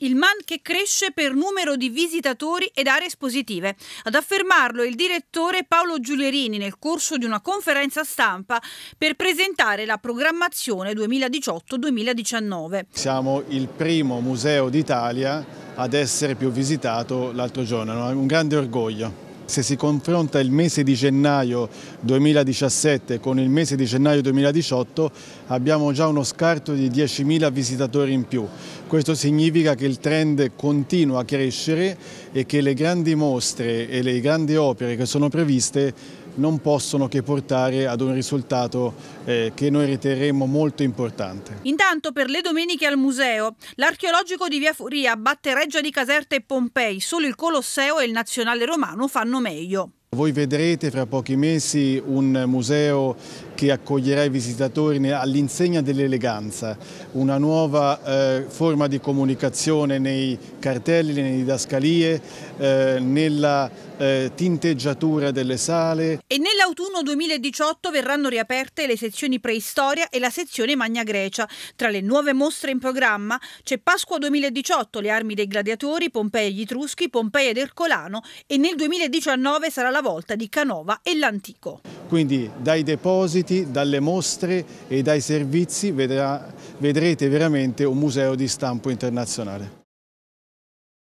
Il MAN che cresce per numero di visitatori ed aree espositive. Ad affermarlo il direttore Paolo Giulierini nel corso di una conferenza stampa per presentare la programmazione 2018-2019. Siamo il primo museo d'Italia ad essere più visitato l'altro giorno, è un grande orgoglio. Se si confronta il mese di gennaio 2017 con il mese di gennaio 2018 abbiamo già uno scarto di 10.000 visitatori in più. Questo significa che il trend continua a crescere e che le grandi mostre e le grandi opere che sono previste non possono che portare ad un risultato eh, che noi riterremo molto importante. Intanto per le domeniche al museo, l'archeologico di Via Furia Battereggia di Caserta e Pompei, solo il Colosseo e il Nazionale Romano fanno meglio. Voi vedrete fra pochi mesi un museo che accoglierà i visitatori all'insegna dell'eleganza, una nuova eh, forma di comunicazione nei cartelli, nelle didascalie, eh, nella eh, tinteggiatura delle sale. E nell'autunno 2018 verranno riaperte le sezioni preistoria e la sezione Magna Grecia. Tra le nuove mostre in programma c'è Pasqua 2018, le armi dei gladiatori, Pompei e gli Etruschi, Pompei ed Ercolano e nel 2019 sarà la alla volta di Canova e l'Antico. Quindi dai depositi, dalle mostre e dai servizi vedrà, vedrete veramente un museo di stampo internazionale.